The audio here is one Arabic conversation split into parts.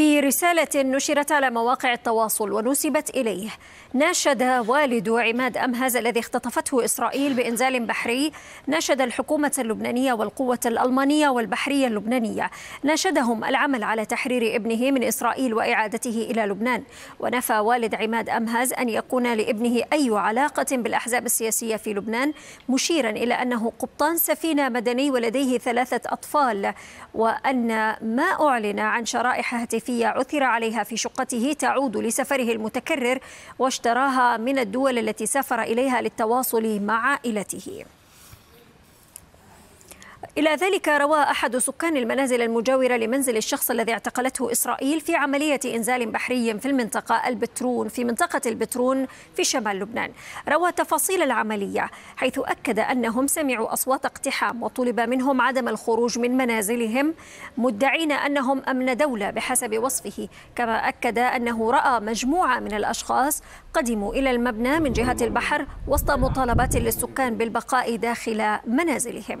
في رسالة نشرت على مواقع التواصل ونسبت إليه ناشد والد عماد أمهز الذي اختطفته إسرائيل بإنزال بحري ناشد الحكومة اللبنانية والقوة الألمانية والبحرية اللبنانية ناشدهم العمل على تحرير ابنه من إسرائيل وإعادته إلى لبنان ونفى والد عماد أمهز أن يكون لابنه أي علاقة بالأحزاب السياسية في لبنان مشيرا إلى أنه قبطان سفينة مدني ولديه ثلاثة أطفال وأن ما أعلن عن شرائح هاتفية التي عثر عليها في شقته تعود لسفره المتكرر واشتراها من الدول التي سافر إليها للتواصل مع عائلته إلى ذلك روى أحد سكان المنازل المجاورة لمنزل الشخص الذي اعتقلته إسرائيل في عملية إنزال بحري في المنطقة البترون في منطقة البترون في شمال لبنان روى تفاصيل العملية حيث أكد أنهم سمعوا أصوات اقتحام وطلب منهم عدم الخروج من منازلهم مدعين أنهم أمن دولة بحسب وصفه كما أكد أنه رأى مجموعة من الأشخاص قدموا إلى المبنى من جهة البحر وسط مطالبات للسكان بالبقاء داخل منازلهم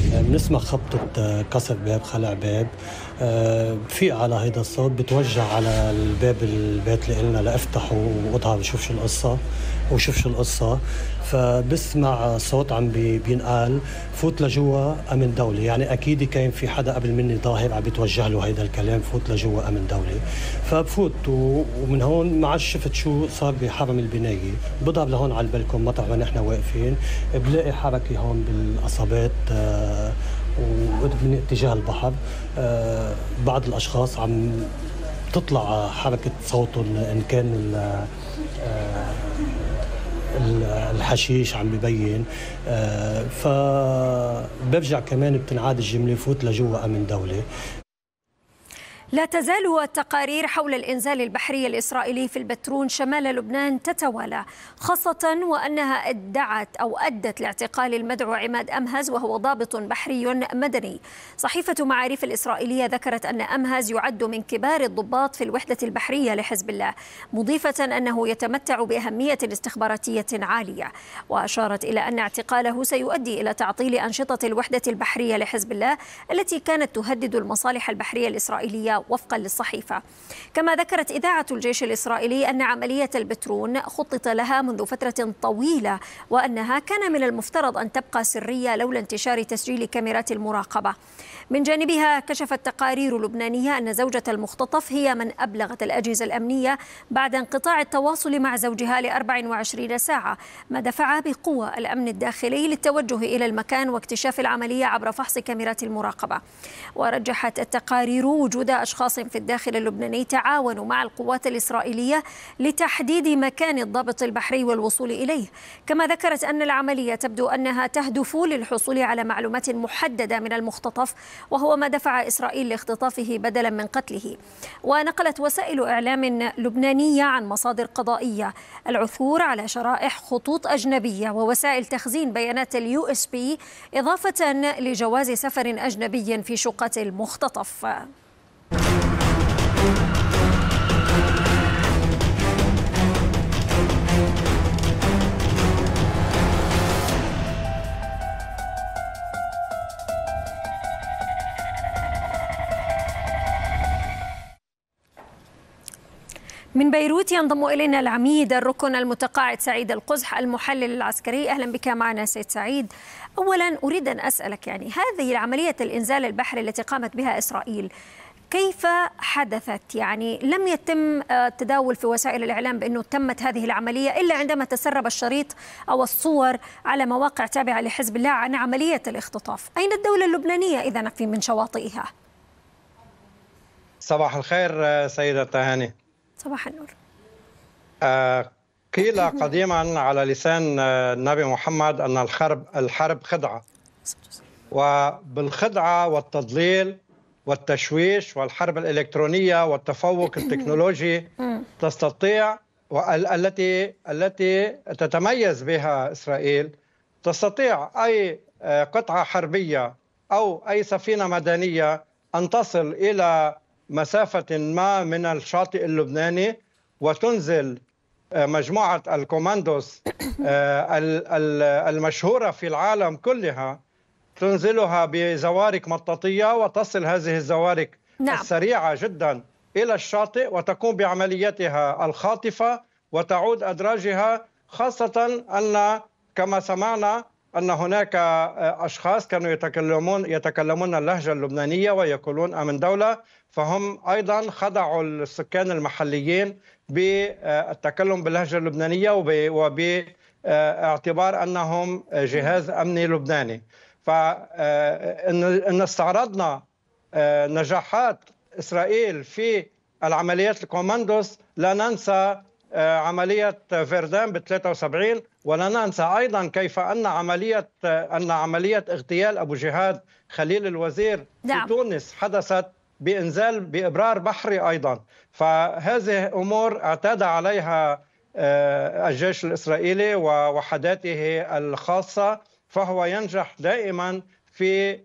بنسمع خبطة آه، كسر باب خلع باب بفيق آه، على هيدا الصوت بتوجع على الباب البيت اللي قلنا لافتحه واقطع بشوف شو القصة وشوف شو القصة فبسمع صوت عم بينقال فوت لجوا أمن دولة يعني أكيد كان في حدا قبل مني ظاهر عم بيتوجه له هيدا الكلام فوت لجوا أمن دولة فبفوت ومن هون ما عاد شفت شو صار بحرم البناية بضرب لهون على البلكون مطرح ما نحن واقفين بلاقي حركة هون بالقصبات آه، ومن اتجاه البحر آه، بعض الاشخاص عم تطلع حركه صوتهم ان كان آه، الحشيش عم ببين آه، فبرجع كمان بتنعاد الجمله فوت لجوا امن دوله لا تزال التقارير حول الإنزال البحري الإسرائيلي في البترون شمال لبنان تتوالى خاصة وأنها ادعت أو أدت لاعتقال المدعو عماد أمهز وهو ضابط بحري مدني صحيفة معاريف الإسرائيلية ذكرت أن أمهز يعد من كبار الضباط في الوحدة البحرية لحزب الله مضيفة أنه يتمتع بأهمية استخباراتية عالية وأشارت إلى أن اعتقاله سيؤدي إلى تعطيل أنشطة الوحدة البحرية لحزب الله التي كانت تهدد المصالح البحرية الإسرائيلية وفقا للصحيفة كما ذكرت إذاعة الجيش الإسرائيلي أن عملية البترون خطط لها منذ فترة طويلة وأنها كان من المفترض أن تبقى سرية لولا انتشار تسجيل كاميرات المراقبة من جانبها كشفت تقارير لبنانية أن زوجة المختطف هي من أبلغت الأجهزة الأمنية بعد انقطاع التواصل مع زوجها ل 24 ساعة ما دفع بقوى الأمن الداخلي للتوجه إلى المكان واكتشاف العملية عبر فحص كاميرات المراقبة ورجحت التقارير وجود أشخاص في الداخل اللبناني تعاونوا مع القوات الإسرائيلية لتحديد مكان الضابط البحري والوصول إليه كما ذكرت أن العملية تبدو أنها تهدف للحصول على معلومات محددة من المختطف وهو ما دفع إسرائيل لاختطافه بدلا من قتله ونقلت وسائل إعلام لبنانية عن مصادر قضائية العثور على شرائح خطوط أجنبية ووسائل تخزين بيانات اليو اس بي إضافة لجواز سفر أجنبي في شقة المختطف بيروت ينضم الينا العميد الركن المتقاعد سعيد القزح المحلل العسكري اهلا بك معنا سيد سعيد اولا اريد ان اسالك يعني هذه عمليه الانزال البحري التي قامت بها اسرائيل كيف حدثت يعني لم يتم آه، التداول في وسائل الاعلام بانه تمت هذه العمليه الا عندما تسرب الشريط او الصور على مواقع تابعه لحزب الله عن عمليه الاختطاف اين الدوله اللبنانيه اذا في من شواطئها صباح الخير آه، سيدة تهاني صباح النور آه، قيل قديما على لسان آه، النبي محمد أن الحرب الحرب خدعة وبالخدعة والتضليل والتشويش والحرب الإلكترونية والتفوق التكنولوجي تستطيع التي التي تتميز بها إسرائيل تستطيع أي آه، قطعة حربية أو أي سفينة مدنية أن تصل إلى مسافة ما من الشاطئ اللبناني وتنزل آه، مجموعة الكوماندوس آه، المشهورة في العالم كلها تنزلها بزوارق مطاطية وتصل هذه الزوارق نعم. السريعة جدا إلى الشاطئ وتقوم بعملياتها الخاطفة وتعود أدراجها خاصة أن كما سمعنا ان هناك آه، اشخاص كانوا يتكلمون يتكلمون اللهجه اللبنانيه ويقولون امن دوله فهم ايضا خدعوا السكان المحليين بالتكلم آه، باللهجه اللبنانيه وباعتبار آه، انهم جهاز امني لبناني فان استعرضنا نجاحات اسرائيل في العمليات الكوماندوس لا ننسى آه، عملية فيردان ب 73 ولا ننسى أيضا كيف أن عملية آه، أن عملية اغتيال أبو جهاد خليل الوزير نعم. في تونس حدثت بإنزال بإبرار بحري أيضا فهذه أمور اعتاد عليها آه، الجيش الإسرائيلي ووحداته الخاصة فهو ينجح دائما في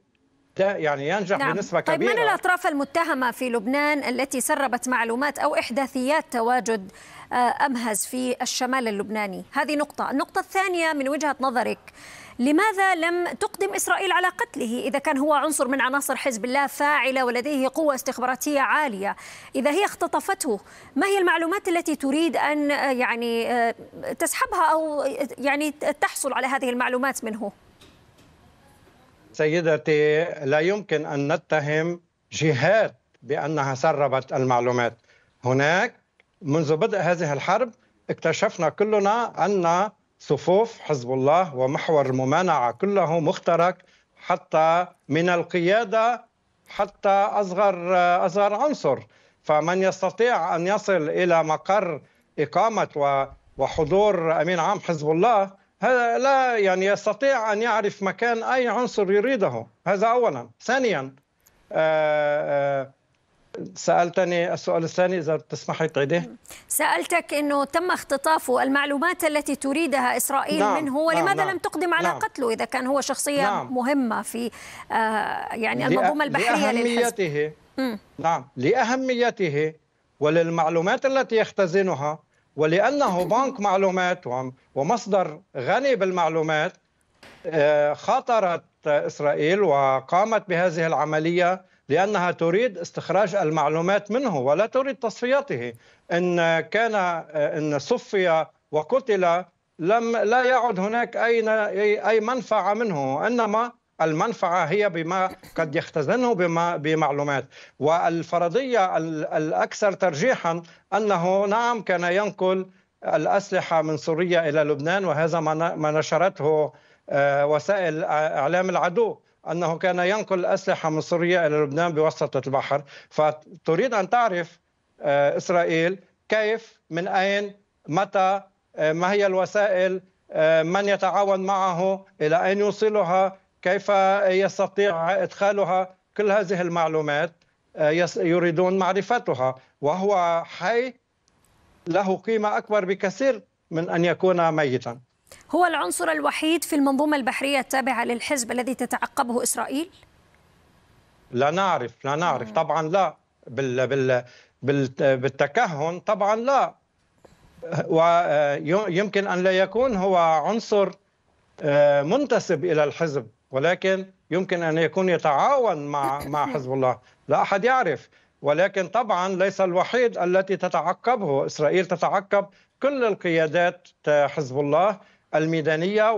يعني ينجح نعم. بنسبة كبيرة طيب من الأطراف المتهمة في لبنان التي سربت معلومات أو إحداثيات تواجد آه، أمهز في الشمال اللبناني هذه نقطة النقطة الثانية من وجهة نظرك لماذا لم تقدم إسرائيل على قتله إذا كان هو عنصر من عناصر حزب الله فاعلة ولديه قوة استخباراتية عالية إذا هي اختطفته ما هي المعلومات التي تريد أن آه، يعني آه، تسحبها أو يعني تحصل على هذه المعلومات منه؟ سيدتي لا يمكن ان نتهم جهات بانها سربت المعلومات هناك منذ بدء هذه الحرب اكتشفنا كلنا ان صفوف حزب الله ومحور الممانعه كله مخترق حتى من القياده حتى اصغر اصغر عنصر فمن يستطيع ان يصل الى مقر اقامه وحضور امين عام حزب الله هذا لا يعني يستطيع أن يعرف مكان أي عنصر يريده هذا أولا ثانيا آه، آه، سألتني السؤال الثاني إذا تسمحي تعيديه سألتك أنه تم اختطافه المعلومات التي تريدها إسرائيل نعم منه ولماذا نعم،, نعم لم تقدم على نعم قتله إذا كان هو شخصية نعم مهمة في آه، يعني المنظومة البحرية لأهميته للحزب. نعم لأهميته وللمعلومات التي يختزنها ولأنه بنك معلومات ومصدر غني بالمعلومات آه، خاطرت إسرائيل وقامت بهذه العملية لأنها تريد استخراج المعلومات منه ولا تريد تصفيته إن كان آه، إن صفي وقتل لم لا يعد هناك أي أي منفعة منه إنما المنفعة هي بما قد يختزنه بما بمعلومات والفرضية الأكثر ترجيحا أنه نعم كان ينقل الأسلحة من سوريا إلى لبنان وهذا ما نشرته آه، وسائل إعلام العدو أنه كان ينقل الأسلحة من سوريا إلى لبنان بواسطة البحر فتريد أن تعرف آه، إسرائيل كيف من أين متى آه، ما هي الوسائل من يتعاون معه إلى أين يوصلها كيف يستطيع إدخالها كل هذه المعلومات آه، يريدون معرفتها وهو حي له قيمة أكبر بكثير من أن يكون ميتا هو العنصر الوحيد في المنظومة البحرية التابعة للحزب الذي تتعقبه إسرائيل؟ لا نعرف لا نعرف آه. طبعا لا بال بال بالتكهن طبعا لا ويمكن آه، أن لا يكون هو عنصر منتسب إلى الحزب ولكن يمكن ان يكون يتعاون مع مع حزب الله لا احد يعرف ولكن طبعا ليس الوحيد التي تتعقبه اسرائيل تتعقب كل القيادات حزب الله الميدانيه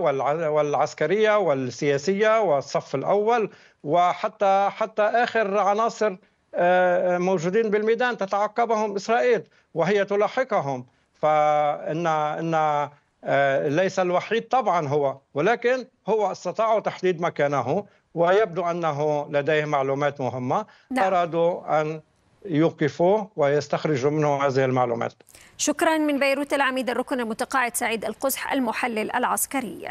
والعسكريه والسياسيه والصف الاول وحتى حتى اخر عناصر آه، آه، موجودين بالميدان تتعقبهم اسرائيل وهي تلاحقهم فان ان آه، ليس الوحيد طبعا هو ولكن هو استطاعوا تحديد مكانه ويبدو أنه لديه معلومات مهمة نعم. أرادوا أن يوقفوه ويستخرجوا منه هذه المعلومات شكرا من بيروت العميد الركن المتقاعد سعيد القزح المحلل العسكري